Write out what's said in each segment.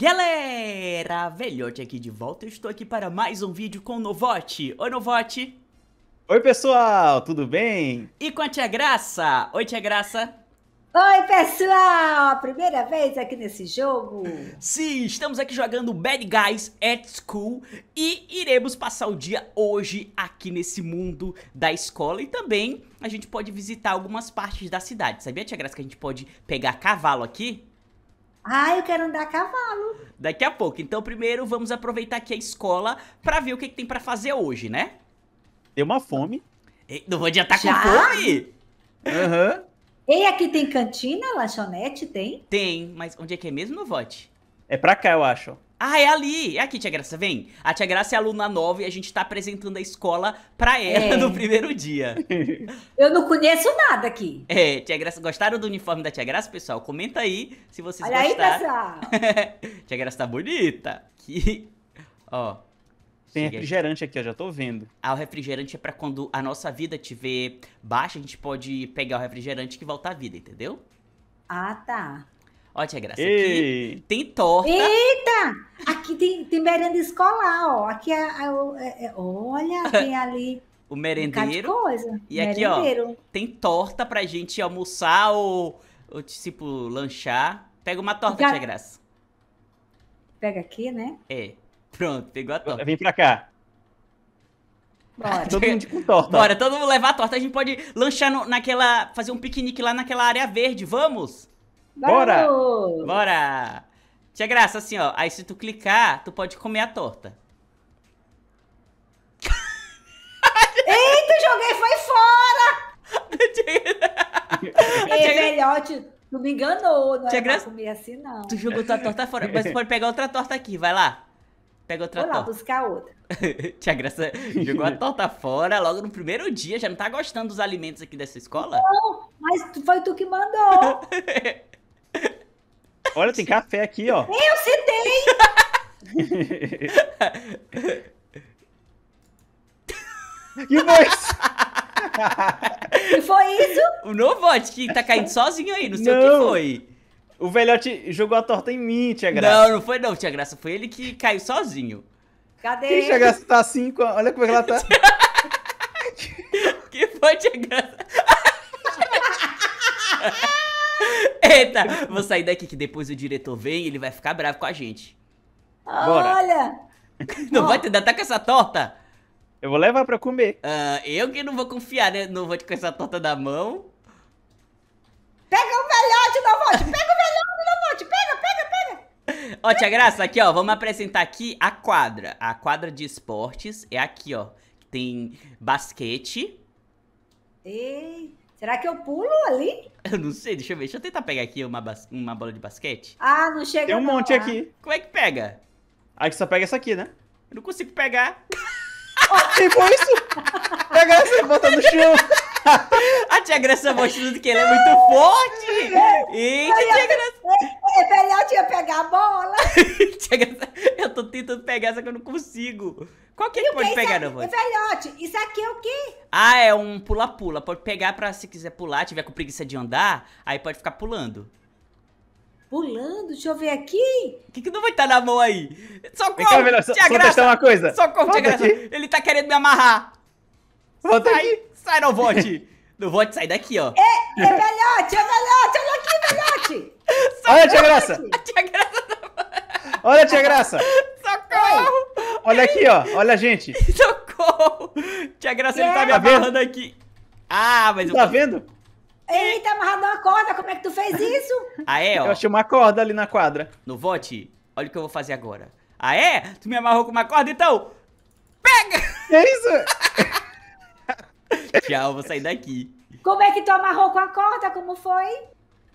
Galera, velhote aqui de volta, eu estou aqui para mais um vídeo com o Novote. Oi, Novote! Oi, pessoal, tudo bem? E com a Tia Graça. Oi, Tia Graça. Oi, pessoal! Primeira vez aqui nesse jogo? Sim, estamos aqui jogando Bad Guys at School e iremos passar o dia hoje aqui nesse mundo da escola e também a gente pode visitar algumas partes da cidade. Sabia, Tia Graça, que a gente pode pegar cavalo aqui? Ah, eu quero andar a cavalo. Daqui a pouco. Então, primeiro, vamos aproveitar aqui a escola pra ver o que, que tem pra fazer hoje, né? Deu uma fome. Ei, não vou adiantar Já? com fome? Aham. Uhum. E aqui tem cantina, lanchonete, tem? Tem, mas onde é que é mesmo, Novote? É pra cá, eu acho. Ah, é ali! É aqui, Tia Graça, vem. A Tia Graça é aluna nova e a gente tá apresentando a escola pra ela é. no primeiro dia. Eu não conheço nada aqui. É, Tia Graça, gostaram do uniforme da Tia Graça, pessoal? Comenta aí se vocês Olha gostaram. Olha aí, pessoal! tia Graça tá bonita. Que... Ó, tem refrigerante aqui, eu já tô vendo. Ah, o refrigerante é para quando a nossa vida tiver baixa, a gente pode pegar o refrigerante que volta à vida, entendeu? Ah, tá. Ó, tia Graça, Ei. aqui tem torta. Eita! Aqui tem, tem merenda escolar, ó. Aqui é, é, é olha, tem ali... o merendeiro. Um coisa. E merendeiro. aqui, ó, tem torta pra gente almoçar ou, ou tipo, lanchar. Pega uma torta, Já... tia Graça. Pega aqui, né? É. Pronto, pegou a torta. Vem pra cá. Bora. Todo mundo com torta. Bora, todo mundo levar a torta. A gente pode lanchar no, naquela. fazer um piquenique lá naquela área verde. Vamos! Bora! Bora! Tia Graça, assim, ó. Aí se tu clicar, tu pode comer a torta. Eita, joguei, foi fora! Ei, velhote, tu me enganou, não Tia Graça... comer assim, não. Tu jogou tua torta fora, mas tu pode pegar outra torta aqui, vai lá. Pega outra torta. Vou lá buscar outra. Tia Graça jogou a torta fora logo no primeiro dia, já não tá gostando dos alimentos aqui dessa escola? Não, mas foi tu que mandou. Olha, tem café aqui, ó. Eu citei! que foi que foi isso? O Novot que tá caindo sozinho aí, não sei não. o que foi. O velhote jogou a torta em mim, Tia Graça. Não, não foi não, Tia Graça. Foi ele que caiu sozinho. Cadê ele? Tia Graça tá assim, olha como é ela tá. que foi, Tia Graça? Eita, vou sair daqui que depois o diretor vem e ele vai ficar bravo com a gente. Bora. Olha! Não vai te dar tá com essa torta? Eu vou levar pra comer. Ah, eu que não vou confiar, né? Não vou te com essa torta na mão. Pega o velhote, não volte! Pega o velhote, não volte! Pega, pega, pega! Ó, tia Graça, aqui, ó, vamos apresentar aqui a quadra. A quadra de esportes é aqui, ó. Tem basquete. Eita! Será que eu pulo ali? Eu não sei, deixa eu ver. Deixa eu tentar pegar aqui uma, uma bola de basquete. Ah, não chega Tem um não, monte lá. Né? aqui. Como é que pega? Aí que só pega essa aqui, né? Eu não consigo pegar. oh, que foi isso? Pega essa e bota no chão. a tia Graça mostrando que ele é muito forte. E tia Graça... É melhor é, é, tia pegar a bola. tia Graça, eu tô tentando pegar, só que eu não consigo. Qual que, é que pode pegar, não, mano? Velhote, isso aqui é o quê? Ah, é um pula-pula. Pode pegar pra se quiser pular, tiver com preguiça de andar, aí pode ficar pulando. Pulando? Deixa eu ver aqui. O que, que não vai estar tá na mão aí? Socorro, então, cá, tia só, Graça. Só uma coisa. Socorro, Volta tia Graça. Ele tá querendo me amarrar. Volta aí. Sai, não, vote! Não vote, sai daqui, ó. É, é velhote, é velhote, olha aqui, velhote! olha, tia Graça! A tia Graça tá... Olha, tia Graça! Socorro! Olha aqui, ó, olha a gente! Socorro! Tia Graça, ele tá me é. tá amarrando aqui. Ah, mas... Tá vendo? Ele tá amarrado uma corda, como é que tu fez isso? Ah, é, ó. Eu achei uma corda ali na quadra. No vote, olha o que eu vou fazer agora. Ah, é? Tu me amarrou com uma corda, então? Pega! Que é isso? Tchau, vou sair daqui. Como é que tu amarrou com a corda? Como foi?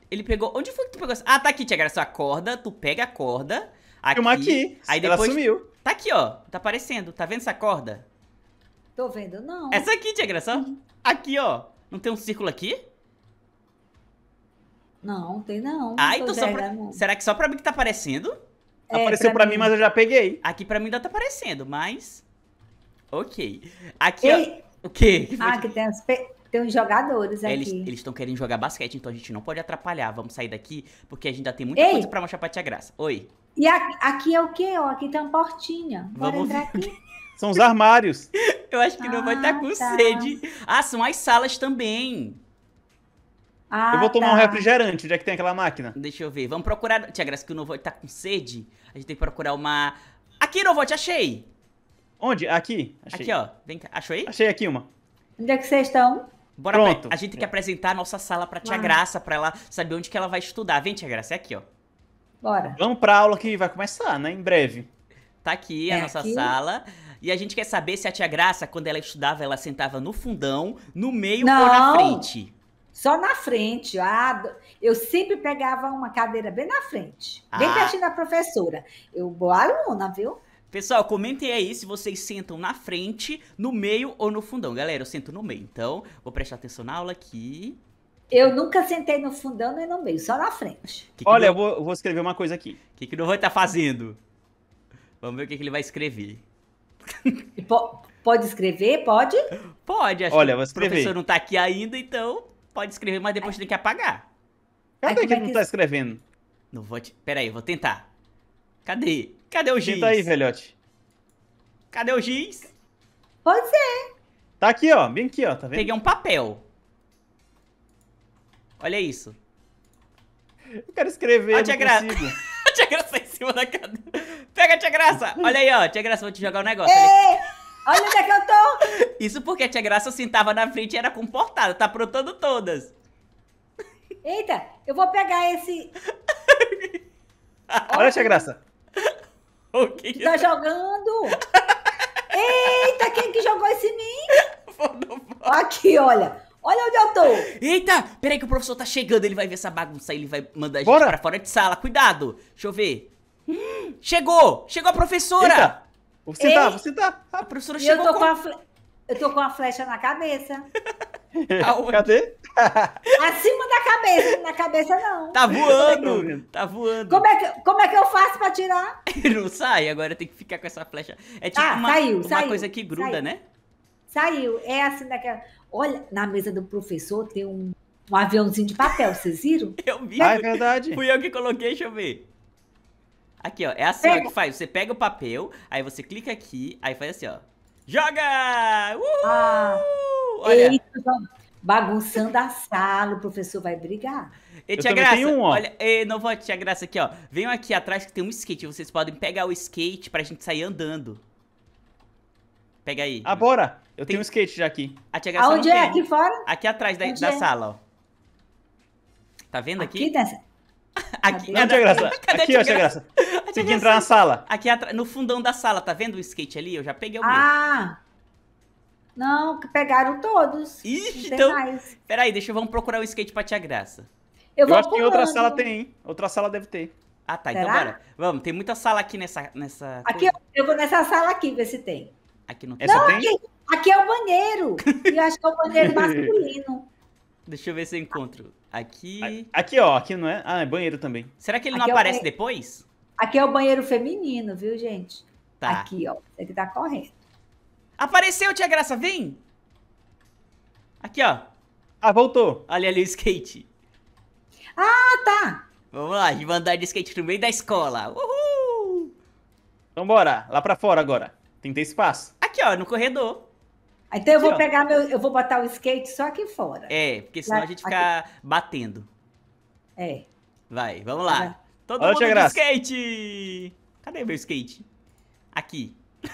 Ele pegou. Onde foi que tu pegou? Ah, tá aqui, Tia. Era a corda. Tu pega a corda. Aqui. Uma aqui. Aí depois. Ela sumiu. Tá aqui, ó. Tá aparecendo. Tá vendo essa corda? Tô vendo, não. Essa aqui, Tia. Só. Uhum. Aqui, ó. Não tem um círculo aqui? Não, tem não. Ai, não tô então só pra... Será que só pra mim que tá aparecendo? É, Apareceu pra, pra mim, mas eu já peguei. Aqui pra mim ainda tá aparecendo, mas. Ok. Aqui, Ei, ó. O quê? Que ah, que tem, os tem uns jogadores é, aqui. Eles estão querendo jogar basquete, então a gente não pode atrapalhar. Vamos sair daqui, porque a gente ainda tem muita Ei. coisa pra mostrar pra Tia Graça. Oi. E a, aqui é o quê? Ó, aqui tem uma portinha. Bora Vamos entrar aqui. São os armários. Eu acho que ah, não vai estar tá com tá. sede. Ah, são as salas também. Ah, eu vou tomar tá. um refrigerante. Onde é que tem aquela máquina? Deixa eu ver. Vamos procurar. Tia Graça, que o Novo tá com sede. A gente tem que procurar uma. Aqui, te achei! Onde? Aqui? Achei. Aqui, ó. Vem cá. Achou aí? Achei aqui uma. Onde é que vocês estão? Bora Pronto. Pra... A gente tem que é. apresentar a nossa sala pra Tia ah. Graça, pra ela saber onde que ela vai estudar. Vem, Tia Graça, é aqui, ó. Bora. Vamos pra aula que vai começar, né? Em breve. Tá aqui é a nossa aqui? sala. E a gente quer saber se a Tia Graça, quando ela estudava, ela sentava no fundão, no meio Não. ou na frente. Só na frente. Ah, eu sempre pegava uma cadeira bem na frente, bem ah. pertinho da professora. Eu, boa aluna, viu? Pessoal, comentem aí se vocês sentam na frente, no meio ou no fundão. Galera, eu sento no meio, então vou prestar atenção na aula aqui. Eu nunca sentei no fundão nem no meio, só na frente. Que que Olha, eu vou, eu vou, escrever uma coisa aqui. O que, que o vai tá fazendo? Vamos ver o que, que ele vai escrever. pode escrever? Pode? Pode, acho Olha, que o professor não tá aqui ainda, então pode escrever, mas depois tem que apagar. Cadê que ele é não tá escrevendo? Não vou te... Peraí, eu vou tentar. Cadê? Cadê o giz? Senta aí, velhote. Cadê o giz? Pode ser. Tá aqui, ó. Bem aqui, ó. Tá vendo? Peguei um papel. Olha isso. Eu quero escrever, ó, tia Graça. tia Graça tá em cima da cadeira. Pega, tia Graça. Olha aí, ó. Tia Graça, vou te jogar um negócio. Ei, olha onde é que eu tô. Isso porque a tia Graça sentava na frente e era comportada. Tá aprontando todas. Eita, eu vou pegar esse... olha, tia Graça. Foguinho. Tá jogando? Eita, quem que jogou esse mim? Aqui, olha. Olha onde eu tô. Eita, peraí que o professor tá chegando. Ele vai ver essa bagunça aí, ele vai mandar a Bora. gente pra fora de sala. Cuidado. Deixa eu ver. chegou! Chegou a professora! Eita. Você Ei. tá, você tá. A professora chegou eu tô com... com a fle... Eu tô com a flecha na cabeça. Cadê? Acima da cabeça, na cabeça não. Tá voando, tá, tá voando. Como é que, como é que eu faço pra tirar? não sai, agora tem que ficar com essa flecha. É tipo ah, uma, saiu, uma saiu, coisa que gruda, saiu. né? Saiu, é assim daquela... Olha, na mesa do professor tem um, um aviãozinho de papel, vocês viram? Eu vi. Ah, é verdade. Fui eu que coloquei, deixa eu ver. Aqui, ó, é assim que faz. Você pega o papel, aí você clica aqui, aí faz assim, ó. Joga! Uhul! Ah, Olha. Eita, bagunçando a sala, o professor vai brigar. E Graça, tenho um, ó. olha, não vou, tia Graça, aqui, ó. Venham aqui atrás que tem um skate, vocês podem pegar o skate pra gente sair andando. Pega aí. Ah, bora! Eu tem... tenho um skate já aqui. A tia Graça Aonde é? Tem. Aqui fora? Aqui atrás da, da é? sala, ó. Tá vendo aqui? Aqui nessa. aqui, não, tia Graça. Cadê aqui, ó, tia Graça. Tem que entrar na sala. Aqui no fundão da sala, tá vendo o skate ali? Eu já peguei o meu. Ah! Não, pegaram todos. Ixi, então. Mais. Peraí, deixa eu vamos procurar um skate pra tia Graça. Eu, vou eu acho que em outra sala tem, hein? Outra sala deve ter. Ah, tá. Então Será? Então bora. Vamos, tem muita sala aqui nessa. nessa aqui eu, eu vou nessa sala aqui ver se tem. Aqui não tem. Não, tem? Aqui, aqui, é o banheiro. eu acho que é o banheiro masculino. Deixa eu ver se eu encontro. Aqui. Aqui, ó, aqui não é. Ah, é banheiro também. Será que ele aqui não é aparece é depois? Aqui é o banheiro feminino, viu, gente? Tá. Aqui, ó. Tem que tá correto. Apareceu, Tia Graça, vem! Aqui, ó. Ah, voltou. Olha ali o skate. Ah, tá. Vamos lá, a andar de skate no meio da escola. Uhul! Então bora, lá pra fora agora. Tem que ter espaço. Aqui, ó, no corredor. Ah, então eu vou ó. pegar meu. Eu vou botar o skate só aqui fora. É, porque senão lá, a gente fica aqui. batendo. É. Vai, vamos lá. Vai. Todo Olha mundo de graça. skate! Cadê meu skate? Aqui.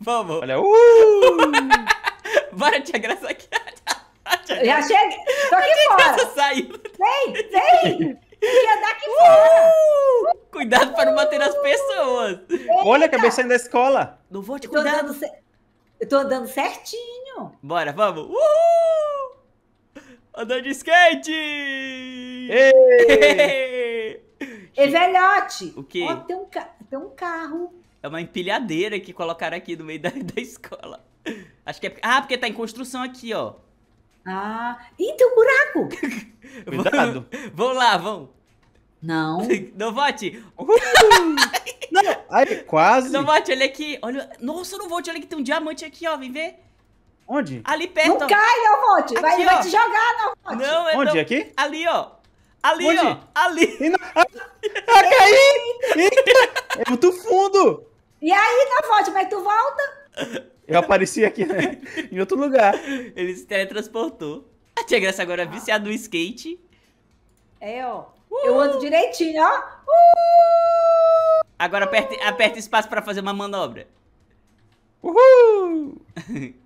Vamos. Olha, uh! Bora, tia Graça aqui. Tia Já Graça. Tô aqui fora. Graça saiu. Vem, vem. Ia dar aqui uh! fora. Cuidado para não bater nas pessoas. Eita. Olha a cabecinha da escola. Não vou te cuidar. Eu tô, ce... Eu tô andando certinho. Bora, vamos. Uhul! Andando de skate! Ei, Ei velhote! O quê? Ó, tem um, ca... tem um carro é uma empilhadeira que colocaram aqui no meio da, da escola. Acho que é. Ah, porque tá em construção aqui, ó. Ah, e tem um buraco! Cuidado! vão lá, vão! Não. Não vote! Uh! não, aí, quase! Não vote, olha aqui! Olha... Nossa, não vote, olha que tem um diamante aqui, ó, vem ver! Onde? Ali perto. Não ó. cai, Novote. Vai, vai te jogar, Novote. Não, é Onde? Não... Aqui? Ali, ó. Ali, Onde? ó. Ali. Ah, tá caiu! Eita! É muito fundo! E aí, volta, tá mas tu volta? Eu apareci aqui, né? em outro lugar. Ele se teletransportou. A ah, Tia Graça agora é ah. viciada no skate. É, ó. Uh! Eu ando direitinho, ó. Uh! Agora aperta, aperta espaço pra fazer uma manobra. Uhul!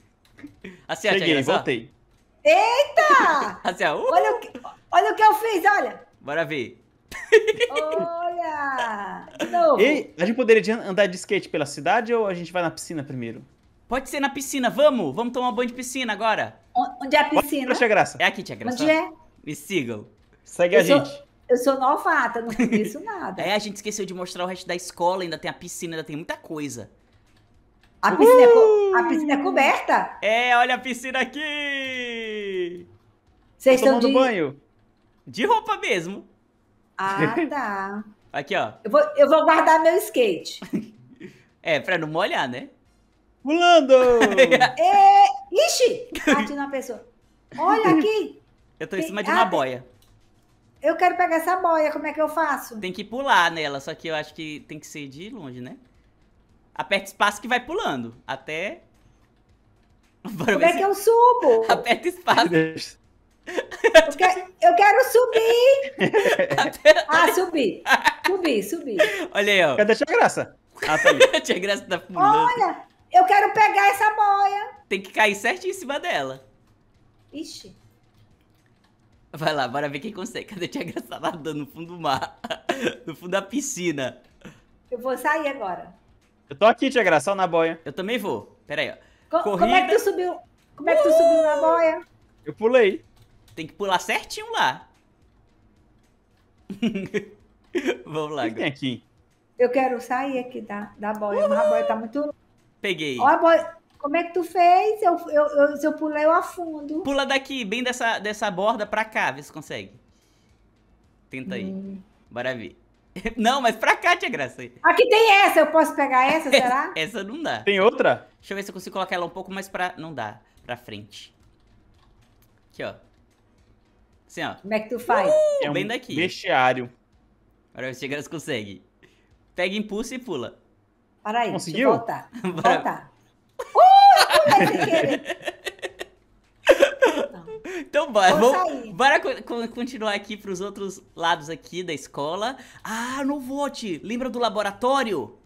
assim, Cheguei, Graça, voltei. Ó. Eita! assim, ó, uh! olha, o que, olha o que eu fiz, olha. Bora ver. Olha! Novo. E a gente poderia andar de skate pela cidade ou a gente vai na piscina primeiro? Pode ser na piscina, vamos! Vamos tomar um banho de piscina agora! Onde é a piscina? é, Tia Graça? É aqui, Tia Graça. Onde é? Me sigam. Segue eu a gente. Sou, eu sou novata, não conheço nada. é, a gente esqueceu de mostrar o resto da escola, ainda tem a piscina, ainda tem muita coisa. A piscina, é uh! é, a piscina é coberta? É, olha a piscina aqui! Vocês tá estão tomando de... banho? De roupa mesmo. Ah, tá. Aqui, ó. Eu vou, eu vou guardar meu skate. é, pra não molhar, né? Pulando! é... Ixi! Bati na pessoa. Olha aqui! Eu tô em cima de uma ah, boia. Eu quero pegar essa boia, como é que eu faço? Tem que pular nela, só que eu acho que tem que ser de longe, né? Aperta espaço que vai pulando. Até. Bora como é se... que eu subo? Aperta espaço. Eu, que, eu quero subir! ah, subi, subi, subi. Olha aí, ó. Cadê a tia Graça? Ah, tá ali. a tia Graça tá fumando. Olha, eu quero pegar essa boia. Tem que cair certinho em cima dela. Ixi. Vai lá, bora ver quem consegue. Cadê a tia Graça tá nadando no fundo do mar? No fundo da piscina. Eu vou sair agora. Eu tô aqui, tia Graça, na boia. Eu também vou. Pera aí, ó. Co Corrida. Como é que tu subiu? Como é que tu subiu na uh! boia? Eu pulei. Tem que pular certinho lá. Vamos lá, Tem aqui. Eu quero sair aqui da, da boia. Uhum. A boia tá muito. Peguei. Ó, a boia. Como é que tu fez? Eu, eu, eu, se eu pular, eu afundo. Pula daqui, bem dessa, dessa borda pra cá, vê se consegue. Tenta aí. Hum. Bora ver. Não, mas pra cá, tinha Graça. Aqui tem essa, eu posso pegar essa, essa, será? Essa não dá. Tem outra? Deixa eu ver se eu consigo colocar ela um pouco mais pra... Não dá, pra frente. Aqui, ó. Assim, ó. Como é que tu faz? Uh, é um bem daqui. Vestiário. Agora se que consegue. Pega impulso e pula. Para aí, Conseguiu? volta. Volta. uh, então bora, vamos, bora continuar aqui para os outros lados aqui da escola. Ah, não vou te. Lembra do laboratório?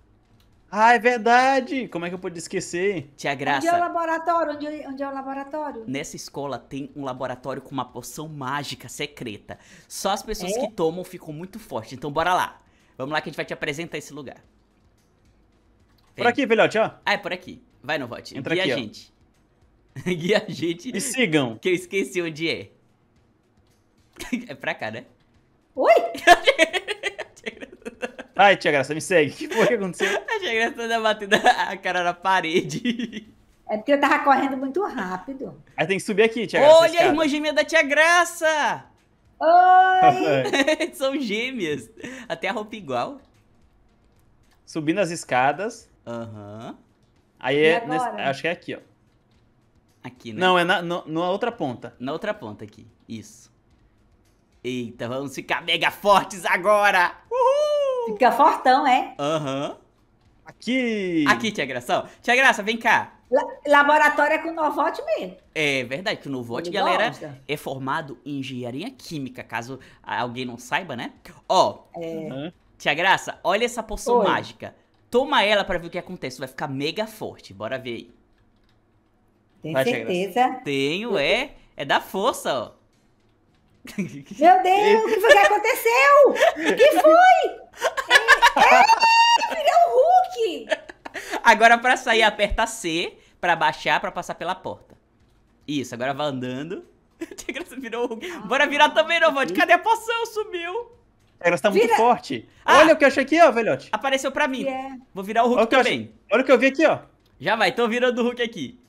Ah, é verdade! Como é que eu pude esquecer? Tia Graça. Onde é o laboratório? Onde, onde é o laboratório? Nessa escola tem um laboratório com uma poção mágica secreta. Só as pessoas é? que oh. tomam ficam muito fortes. Então bora lá. Vamos lá que a gente vai te apresentar esse lugar. Vem. Por aqui, filhote, ó. Ah, é por aqui. Vai, Novote. Entra Guia aqui, a gente. Guia a gente. E sigam. Que eu esqueci onde é. é pra cá, né? Oi! Ai, tia Graça, me segue. O que foi que aconteceu? A tia Graça toda batendo a cara na parede. É porque eu tava correndo muito rápido. Aí tem que subir aqui, tia Graça. Olha a irmã gêmea da tia Graça! Oi! São gêmeas. Até a roupa igual. Subindo as escadas. Aham. Uhum. Aí e é. Nesse, acho que é aqui, ó. Aqui, né? Não, é na, no, na outra ponta. Na outra ponta aqui. Isso. Eita, vamos ficar mega fortes agora! Uhul! Fica fortão, é? Aham. Uhum. Aqui! Aqui, Tia Graça. Tia Graça, vem cá. Laboratório é com o Novote mesmo. É verdade, que o Novote, galera, gosta. é formado em engenharia química, caso alguém não saiba, né? Ó, é. Tia Graça, olha essa poção Oi. mágica. Toma ela para ver o que acontece, vai ficar mega forte. Bora ver aí. Tem vai, certeza? Tenho, é. É da força, ó. Meu Deus, o que foi que aconteceu? O que foi? É, é, é o Hulk! Agora, pra sair, aperta C pra baixar, pra passar pela porta. Isso, agora vai andando. Tigressa virou o Hulk. Bora virar também, não Novote. Cadê a poção? Sumiu. Tigressa é, tá muito Vira. forte. Ah. Olha o que eu achei aqui, ó, velhote. Apareceu pra mim. Yeah. É. Vou virar o Hulk Olha também. Olha o que eu vi aqui, ó. Já vai, tô virando o Hulk aqui.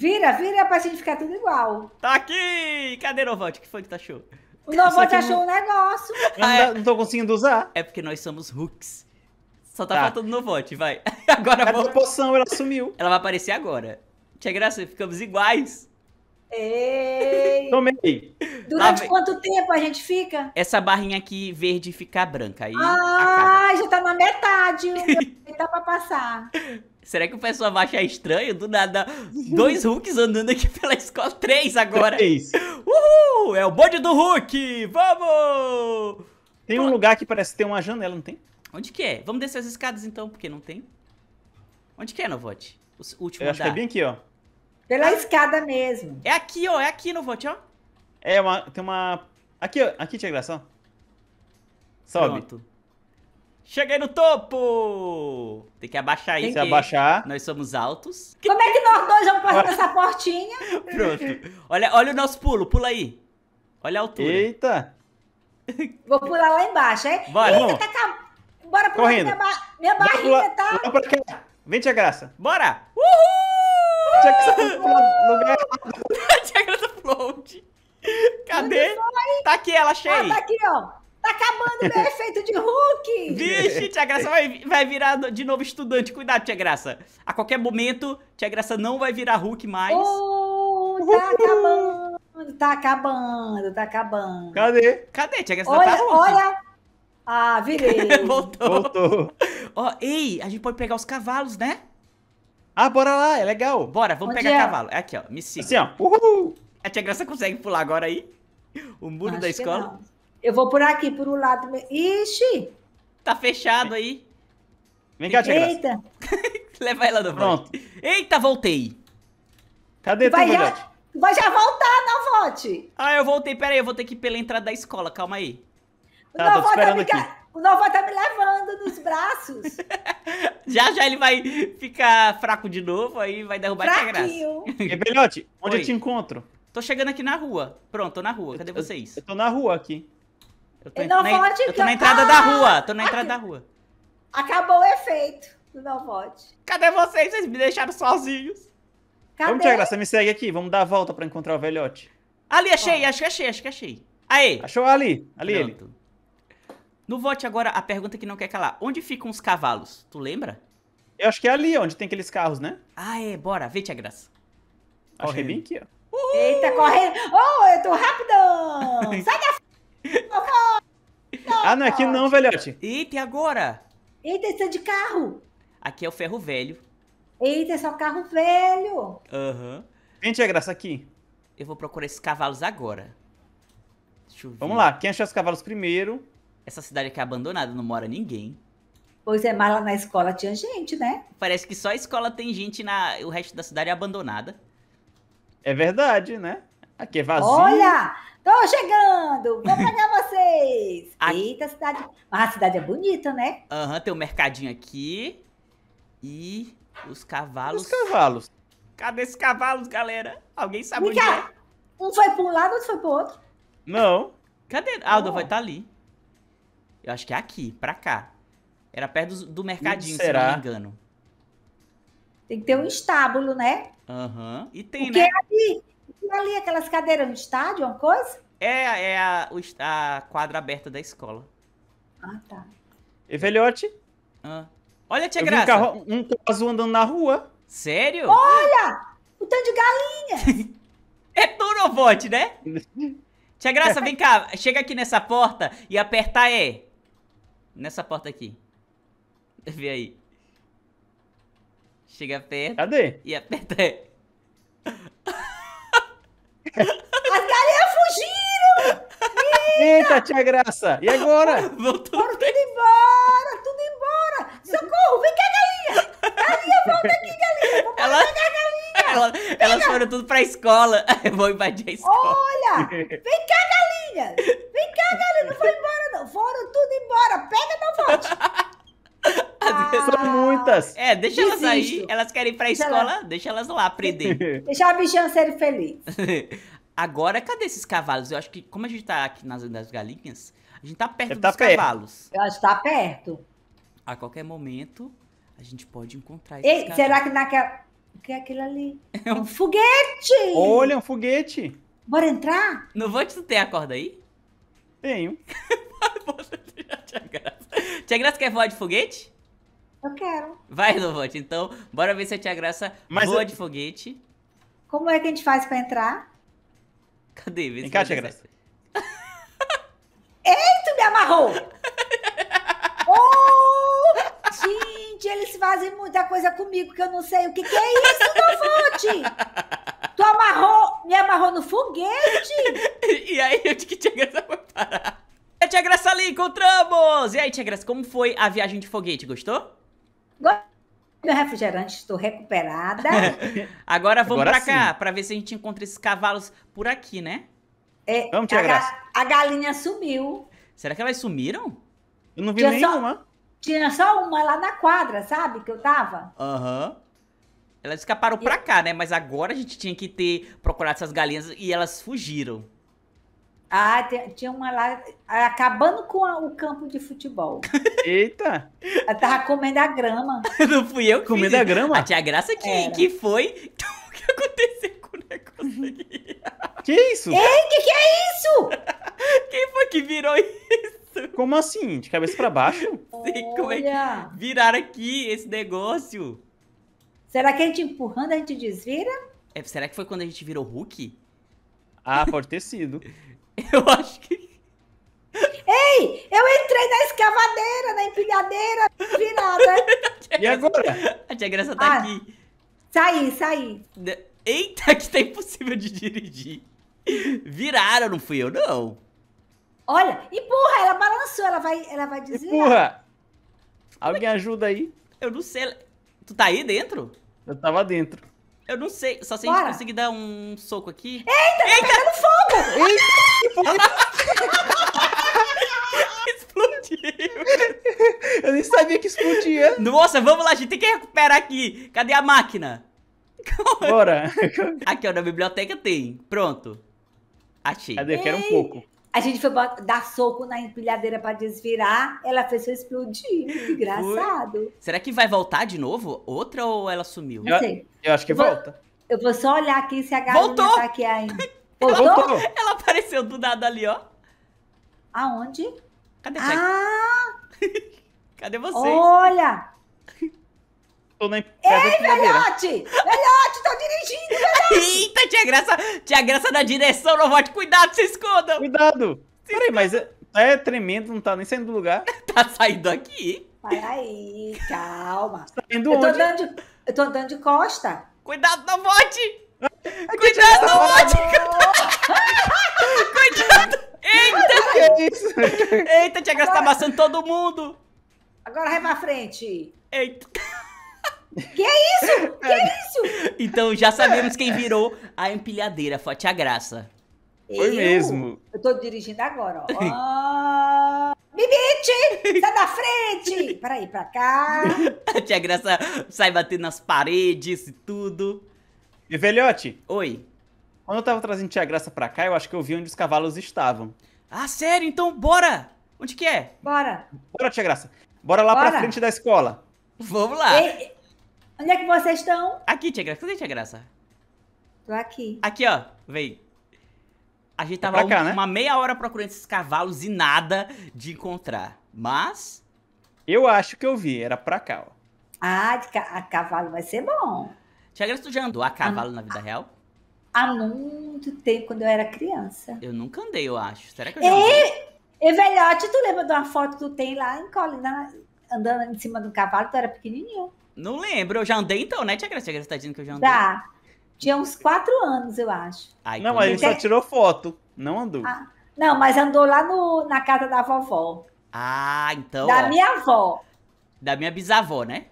Vira, vira pra gente ficar tudo igual. Tá aqui! Cadê novote. O que foi que tu achou? O novote achou não... um negócio. Ah, é. não tô conseguindo usar. É porque nós somos hooks. Só tá, tá. faltando novote, vai. Agora vamos... a poção? Ela sumiu. Ela vai aparecer agora. Tinha graça, ficamos iguais. Ei! Tomei. Durante Lá, quanto tempo a gente fica? Essa barrinha aqui verde ficar branca. Aí ah, acaba. já tá na metade. tá pra passar. Será que o pessoal vai achar estranho? Do nada, dois Hulks andando aqui pela escola. Três agora. Três. Uhul! É o bonde do Hulk! Vamos! Tem um Pô. lugar que parece ter uma janela, não tem? Onde que é? Vamos descer as escadas então, porque não tem. Onde que é, Novote? O último Eu andar. acho que é bem aqui, ó. Pela escada mesmo. É aqui, ó. É aqui, Novote, ó. É, uma, tem uma... Aqui, ó. Aqui, Tia Graça, ó. Sobe. Pronto. Cheguei no topo! Tem que abaixar isso. Tem que abaixar. Nós somos altos. Como é que nós dois vamos passar nessa ah. portinha? Pronto. Olha, olha o nosso pulo, pula aí. Olha a altura. Eita! Vou pular lá embaixo, hein? Vai, Eita, vamos. Tá Bora pular Correndo. minha, ba... minha barriga, tá? Pula pra cá. Vem, Tia Graça. Bora! Uhul! Tia Graça tá pulou no lugar Tia Graça pulou onde? Cadê? Tá aqui ela, achei. Ah, tá aqui, ó. Tá acabando meu efeito de Hulk! Vixe, Tia Graça vai, vai virar de novo estudante. Cuidado, Tia Graça. A qualquer momento, Tia Graça não vai virar Hulk mais. Oh, tá acabando, tá acabando, tá acabando. Cadê? Cadê, Tia Graça? Olha, tá olha. Ah, virei. Voltou. Voltou. Ó, oh, ei, a gente pode pegar os cavalos, né? Ah, bora lá, é legal. Bora, vamos Onde pegar é? cavalo. É aqui, ó, me siga. Assim, ó. Uhul. A Tia Graça consegue pular agora aí? O muro Acho da escola. Eu vou por aqui, por um lado. Ixi! Tá fechado aí. Vem cá, Tia Eita! Leva ela do Pronto. Eita, voltei. Cadê tu, vai já, vai já voltar, não, volte. Ah, eu voltei. Pera aí, eu vou ter que ir pela entrada da escola. Calma aí. Tá, tô tá esperando aqui. O novo tá me levando nos braços. já, já ele vai ficar fraco de novo, aí vai derrubar Fraquinho. a graça. Rebelhote, onde Oi. eu te encontro? Tô chegando aqui na rua. Pronto, tô na rua. Cadê eu, vocês? Eu tô na rua aqui. Eu tô, não na, pode eu tô na entrada ah, da rua, tô na entrada da rua. Acabou o efeito do não vote. Cadê vocês? Vocês me deixaram sozinhos. Cadê? Vamos, Tiago, você me segue aqui. Vamos dar a volta pra encontrar o velhote. Ali, achei, acho que achei, acho que achei. Aí. Achou ali, ali Pronto. ele. No vote agora, a pergunta que não quer calar. Onde ficam os cavalos? Tu lembra? Eu acho que é ali, onde tem aqueles carros, né? Ah, é. Bora, vê, Tia é Graça. Corre bem aqui, ó. Uhul. Eita, corre. Oh, eu tô rapidão. Sai da ah, não, aqui é não, velhote. Eita, e agora? Eita, isso é de carro. Aqui é o ferro velho. Eita, é só carro velho. Aham. Uhum. Vem, Tia Graça, aqui. Eu vou procurar esses cavalos agora. Deixa eu ver. Vamos lá, quem achar os cavalos primeiro... Essa cidade aqui é abandonada, não mora ninguém. Pois é, mas lá na escola tinha gente, né? Parece que só a escola tem gente, na... o resto da cidade é abandonada. É verdade, né? Aqui é vazio. Olha, tô chegando, vou pegar vocês. Aqui... Eita, cidade. Mas a cidade é bonita, né? Aham, uhum, tem um mercadinho aqui. E os cavalos. Os cavalos. Cadê esses cavalos, galera? Alguém sabe Mica, onde é? Um foi pra um lado, outro foi pro outro. Não. Cadê? Aldo ah, oh. Ah. vai estar tá ali. Eu acho que é aqui, pra cá. Era perto do, do mercadinho, se não me engano. Tem que ter um estábulo, né? Aham. Uhum. E tem, Porque né? é ali ali, aquelas cadeiras no estádio, uma coisa? É, é a, a quadra aberta da escola. Ah, tá. E velhote? Ah. Olha, tia eu Graça. Vi um carro, um azul andando na rua. Sério? Olha! O tanto de galinha! é Turovote, né? tia Graça, vem cá. Chega aqui nessa porta e aperta E. Nessa porta aqui. Vê aí. Chega perto. Cadê? E aperta E. As galinhas fugiram! Eita, Eita tia Graça! E agora? voltou. tudo Foram tudo embora! Tudo embora! Socorro! Vem cá, galinha! Galinha, volta aqui, galinha! Vou ela... pegar a galinha! Ela... Elas foram tudo pra escola! Eu vou invadir a escola! Olha! Vem cá, galinha! É, deixa Desisto. elas aí, elas querem ir pra deixa escola, ela... deixa elas lá aprender. deixa a bichinha ser feliz. Agora, cadê esses cavalos? Eu acho que, como a gente tá aqui nas, nas galinhas, a gente tá perto tá dos tá cavalos. Perto. Eu acho que tá perto. A qualquer momento, a gente pode encontrar esses Ei, cavalos. será que naquela... O que é aquilo ali? É um, um foguete! Olha, um foguete! Bora entrar? Não vou te ter a corda aí? Tenho. Tia Graça quer é voar de foguete? Eu quero. Vai, Novote. Então, bora ver se a Tia Graça Mas voa eu... de foguete. Como é que a gente faz pra entrar? Cadê? Vê Vem cá, Tia Graça. Eita, me amarrou! oh, gente, eles fazem muita coisa comigo que eu não sei o que, que é isso, Novote! Tu amarrou, me amarrou no foguete! e aí, onde que Tia Graça foi parar? A Tia Graça ali, encontramos! E aí, Tia Graça, como foi a viagem de foguete? Gostou? Meu refrigerante, estou recuperada. Agora vamos para cá, para ver se a gente encontra esses cavalos por aqui, né? É, vamos tirar a, graça. a galinha sumiu. Será que elas sumiram? Eu não vi tinha nenhuma. Só, tinha só uma lá na quadra, sabe? Que eu tava. Aham. Uhum. Elas escaparam e... pra cá, né? Mas agora a gente tinha que ter procurado essas galinhas e elas fugiram. Ah, tinha uma lá ah, acabando com a, o campo de futebol. Eita! Ela tava comendo a grama. Não fui eu que comendo a grama. A ah, tia Graça que, que foi. o que aconteceu com o negócio aqui? Que isso? Ei, que que é isso? Quem foi que virou isso? Como assim? De cabeça para baixo? Sei como é que viraram aqui esse negócio. Será que a gente empurrando a gente desvira? É, será que foi quando a gente virou Hulk? Ah, pode ter sido. Eu acho que. Ei, eu entrei na escavadeira, na empilhadeira, virada. É é e agora? A tia Graça tá ah, aqui. Saí, saí. Eita, que tá impossível de dirigir. Viraram, não fui eu, não. Olha, empurra, ela balançou, ela vai, ela vai desviar. Empurra! Alguém ajuda aí. Eu não sei. Tu tá aí dentro? Eu tava dentro. Eu não sei, só se a gente conseguir dar um soco aqui. Eita, tá Eita! tá pegando fogo! Explodiu. Eu nem sabia que explodia. Nossa, vamos lá, gente tem que recuperar aqui. Cadê a máquina? Bora. Aqui, ó, na biblioteca tem. Pronto. Achei. Cadê? Eu quero um pouco. A gente foi dar soco na empilhadeira pra desvirar, ela fez só explodir. Engraçado. Ui. Será que vai voltar de novo? Outra ou ela sumiu? Eu, eu acho que vou, volta. Eu vou só olhar aqui se a garota tá aqui ainda. Voltou. Ela, ela apareceu do nada ali, ó. Aonde? Cadê Ah! Cadê vocês? Olha! Tô na Ei, velhote! Velhote, tô dirigindo, velhote! Eita, tinha graça, tinha graça na direção, não Cuidado, se esconda! Cuidado! Se Peraí, mas é, é, tremendo, não tá nem saindo do lugar. tá saindo aqui. Peraí, calma. Tá indo eu, tô Dando, eu tô andando de costa. Cuidado, não vote! É Cuidado, tá não Cuidado! Eita! Que é isso? Eita, Tia Graça tá amassando todo mundo! Agora vai pra frente! Eita! Que é isso? Que é isso? Então já sabemos quem virou a empilhadeira, foi a Tia Graça. Foi eu, mesmo. Eu tô dirigindo agora, ó. Oh, ah, Bibite! Sai da frente! Peraí, pra cá. A Tia Graça sai batendo nas paredes e tudo. E velhote? Oi. Quando eu tava trazendo Tia Graça pra cá, eu acho que eu vi onde os cavalos estavam. Ah, sério? Então bora! Onde que é? Bora. Bora, Tia Graça. Bora lá bora. pra frente da escola. Vamos lá. onde é que vocês estão? Aqui, Tia Graça. Cadê Tia Graça? Tô aqui. Aqui, ó. Vem. A gente é tava cá, um, né? uma meia hora procurando esses cavalos e nada de encontrar. Mas... Eu acho que eu vi. Era pra cá, ó. Ah, de a cavalo vai ser bom. Tiagra, tu já andou a cavalo na vida real? Há muito tempo, quando eu era criança. Eu nunca andei, eu acho. Será que eu já é, andei? E, é e velhote, tu lembra de uma foto que tu tem lá em Colina, andando em cima de um cavalo? Tu era pequenininho. Não lembro, eu já andei então, né, Tiagra? Tiagra, você tá dizendo que eu já andei? Tá. Tinha uns quatro anos, eu acho. Ai, não, mas ele só tirou foto, não andou. Ah, não, mas andou lá no, na casa da vovó. Ah, então. Da ó. minha avó. Da minha bisavó, né?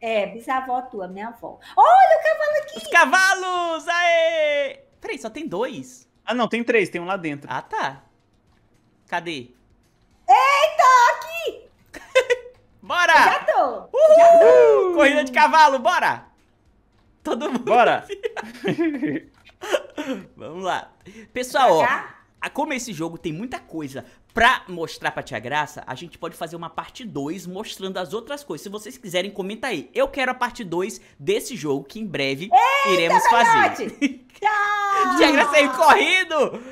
É, bisavó tua, minha avó. Olha o cavalo aqui! Os cavalos! Aê! Peraí, só tem dois? Ah, não, tem três, tem um lá dentro. Ah, tá. Cadê? Eita, aqui! bora! já tô! Uhul! Já tô. Corrida de cavalo, bora! Todo mundo. Bora! Vamos lá. Pessoal, ó, como esse jogo tem muita coisa Pra mostrar pra Tia Graça, a gente pode fazer uma parte 2 mostrando as outras coisas. Se vocês quiserem, comenta aí. Eu quero a parte 2 desse jogo que em breve Eita, iremos fazer. tia Graça aí, corrido!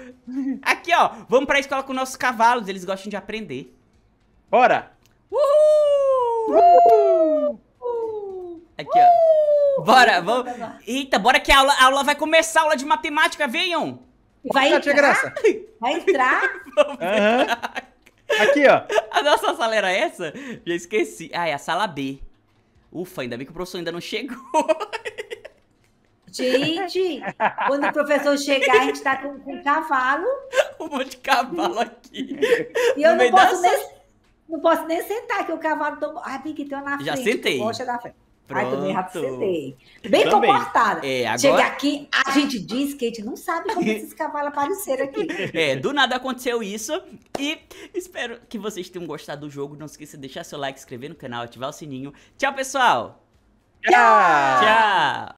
Aqui, ó. Vamos pra escola com nossos cavalos. Eles gostam de aprender. Bora! Uhul! Uhul! Uhul! Aqui, ó. Bora, vamos. Eita, bora que a aula, a aula vai começar, a aula de matemática, venham! Vai entrar, graça. vai entrar. Uhum. Aqui, ó. A nossa sala era essa? Já esqueci. Ah, é a sala B. Ufa, ainda bem que o professor ainda não chegou. Gente, quando o professor chegar, a gente tá com, com um cavalo. Um monte de cavalo aqui. E eu não posso, nem, não posso, nem, sentar, que o cavalo... tomou Ah, tem que ter uma na Já frente. Já sentei. Poxa, da frente. Pronto. Ai, também racetei. Bem também. comportada. É, agora... Chega aqui, a gente diz que a gente não sabe como esses cavalos apareceram aqui. É, do nada aconteceu isso. E espero que vocês tenham gostado do jogo. Não esqueça de deixar seu like, inscrever no canal, ativar o sininho. Tchau, pessoal! Tchau! Tchau!